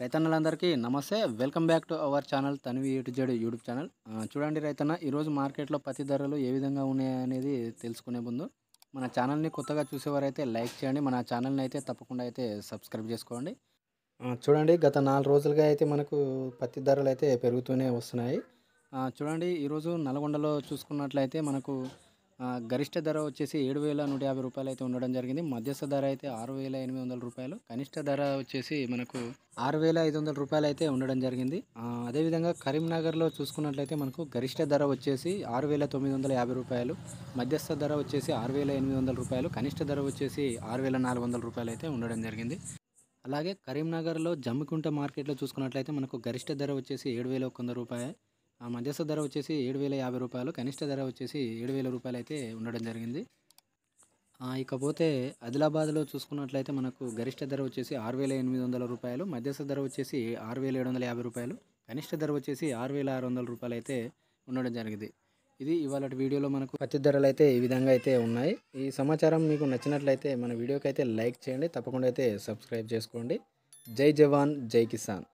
రైతన్నలందరికీ నమస్తే welcome back to our channel తనివి యూటు జెడ్ యూట్యూబ్ ఛానల్ చూడండి రైతన్న ఈరోజు మార్కెట్లో పత్తి ధరలు ఏ విధంగా ఉన్నాయనేది తెలుసుకునే ముందు మన ఛానల్ని కొత్తగా చూసేవారైతే లైక్ చేయండి మన ఛానల్ని అయితే తప్పకుండా అయితే సబ్స్క్రైబ్ చేసుకోండి చూడండి గత నాలుగు రోజులుగా అయితే మనకు పత్తి ధరలు అయితే పెరుగుతూనే వస్తున్నాయి చూడండి ఈరోజు నల్గొండలో చూసుకున్నట్లయితే మనకు గరిష్ట ధర వచ్చేసి ఏడు వేల నూట యాభై రూపాయలు అయితే ఉండడం జరిగింది మధ్యస్థ ధర అయితే ఆరు వేల ఎనిమిది వందల రూపాయలు కనిష్ట ధర వచ్చేసి మనకు ఆరు వేల ఐదు వందల రూపాయలు అయితే ఉండడం జరిగింది అదేవిధంగా కరీంనగర్లో చూసుకున్నట్లయితే మనకు గరిష్ట ధర వచ్చేసి ఆరు వేల తొమ్మిది వందల యాభై రూపాయలు మధ్యస్థ ధర వచ్చేసి ఆరు వేల ఎనిమిది వందల రూపాయలు కనిష్ట ధర వచ్చేసి ఆరు వేల నాలుగు వందల రూపాయలు అయితే ఉండడం జరిగింది అలాగే కరీంనగర్లో జమ్మికుంట మార్కెట్లో చూసుకున్నట్లయితే మనకు గరిష్ట ధర వచ్చేసి ఏడు వేల ఒక వంద రూపాయలు ఆ మధ్యస్థ ధర వచ్చేసి ఏడు వేల యాభై రూపాయలు కనిష్ట ధర వచ్చేసి ఏడు వేల రూపాయలు అయితే ఉండడం జరిగింది ఇకపోతే ఆదిలాబాద్లో చూసుకున్నట్లయితే మనకు గరిష్ట ధర వచ్చేసి ఆరు వేల ఎనిమిది వందల రూపాయలు మధ్యస్థ ధర వచ్చేసి ఆరు వేల ఏడు వందల యాభై రూపాయలు కనిష్ట ధర వచ్చేసి ఆరు వేల ఆరు వందల రూపాయలు అయితే ఉండడం జరిగింది ఇది ఇవాళ వీడియోలో మనకు పత్తి ధరలు అయితే ఈ విధంగా అయితే ఉన్నాయి ఈ సమాచారం మీకు నచ్చినట్లయితే మన వీడియోకి అయితే లైక్ చేయండి తప్పకుండా అయితే సబ్స్క్రైబ్ చేసుకోండి జై జవాన్ జై కిసాన్